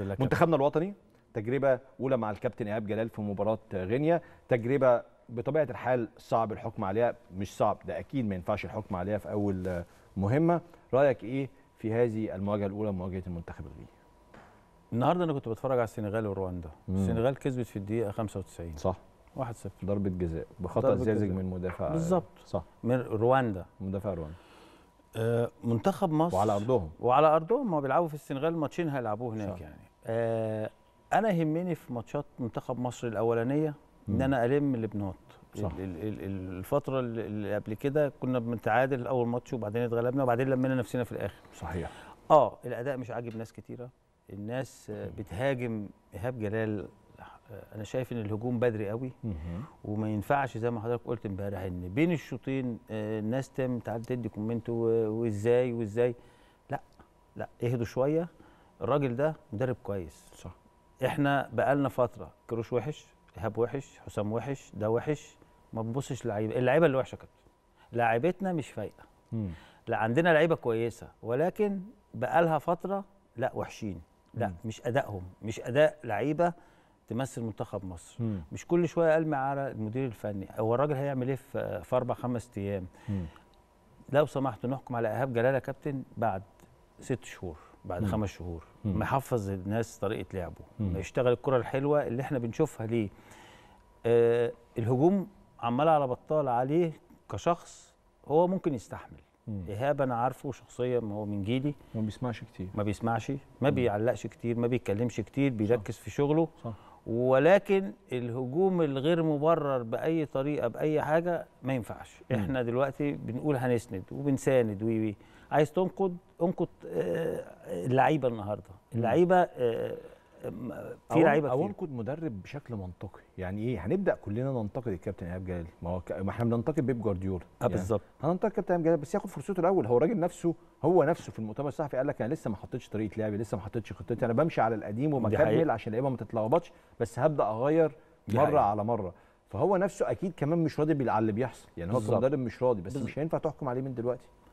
منتخبنا الوطني تجربه اولى مع الكابتن ايهاب جلال في مباراه غينيا تجربه بطبيعه الحال صعب الحكم عليها مش صعب ده اكيد ما ينفعش الحكم عليها في اول مهمه رايك ايه في هذه المواجهه الاولى مواجهه المنتخب الغيني النهارده انا كنت بتفرج على السنغال ورواندا السنغال كسبت في الدقيقه 95 صح 1-0 ضربه جزاء بخطا زازج من مدافع بالظبط صح من رواندا مدافع رواندا آه، منتخب مصر وعلى ارضهم وعلى ارضهم ما بيلعبوا في السنغال ماتشين هيلعبوه هناك صح. يعني آه، انا يهمني في ماتشات منتخب مصر الاولانيه ان انا الم البنات صح. الفتره اللي قبل كده كنا بنتعادل اول ماتش وبعدين اتغلبنا وبعدين لمينا نفسنا في الاخر صحيح اه الاداء مش عاجب ناس كتيره الناس بتهاجم ايهاب جلال آه، انا شايف ان الهجوم بدري قوي وما ينفعش زي ما حضرتك قلت امبارح ان بين الشوطين آه، الناس تم تعال تدي كومنت وازاي وازاي لا لا اهدوا شويه الراجل ده مدرب كويس صح احنا بقالنا فتره كروش وحش ايهاب وحش حسام وحش ده وحش ما تبصش للعيبه اللعيبه اللي وحشه كابتن لاعبتنا مش فايقه لا عندنا لعيبه كويسه ولكن بقالها فتره لا وحشين لا مم. مش ادائهم مش اداء لعيبه تمثل منتخب مصر مم. مش كل شويه قلمي على المدير الفني هو الراجل هيعمل ايه في اربع خمس ايام لو سمحتوا نحكم على ايهاب جلاله كابتن بعد ست شهور بعد مم. خمس شهور مم. محفظ الناس طريقه لعبه مم. يشتغل الكره الحلوه اللي احنا بنشوفها ليه آه الهجوم عمال على بطال عليه كشخص هو ممكن يستحمل مم. ايهاب انا عارفه شخصيا هو من جيلي ما بيسمعش كتير ما بيسمعش ما مم. بيعلقش كتير ما بيتكلمش كتير بيركز صح. في شغله صح. ولكن الهجوم الغير مبرر باي طريقه باي حاجه ما ينفعش احنا دلوقتي بنقول هنسند وبنساند وي وي عايز تنقد انقد آه، اللعيبه النهارده اللعيبه آه، في لعيبه كتير كنت مدرب بشكل منطقي يعني ايه هنبدا كلنا ننتقد الكابتن ايهاب جلال ما هو ك... ما احنا بننتقد بيب جوارديولا اه يعني بالظبط هننتقد الكابتن ايهاب جلال بس ياخد فرصته الاول هو الراجل نفسه هو نفسه في المؤتمر الصحفي قال لك انا لسه ما حطيتش طريقه لعبي لسه ما حطيتش خطتي انا بمشي على القديم وبكمل عشان اللعيبه ما تتلخبطش بس هبدا اغير مره حقيقة. على مره فهو نفسه اكيد كمان مش راضي على اللي بيحصل يعني هو المدرب مش راضي بس بالزبط. مش هينفع تحكم عليه من دلوقتي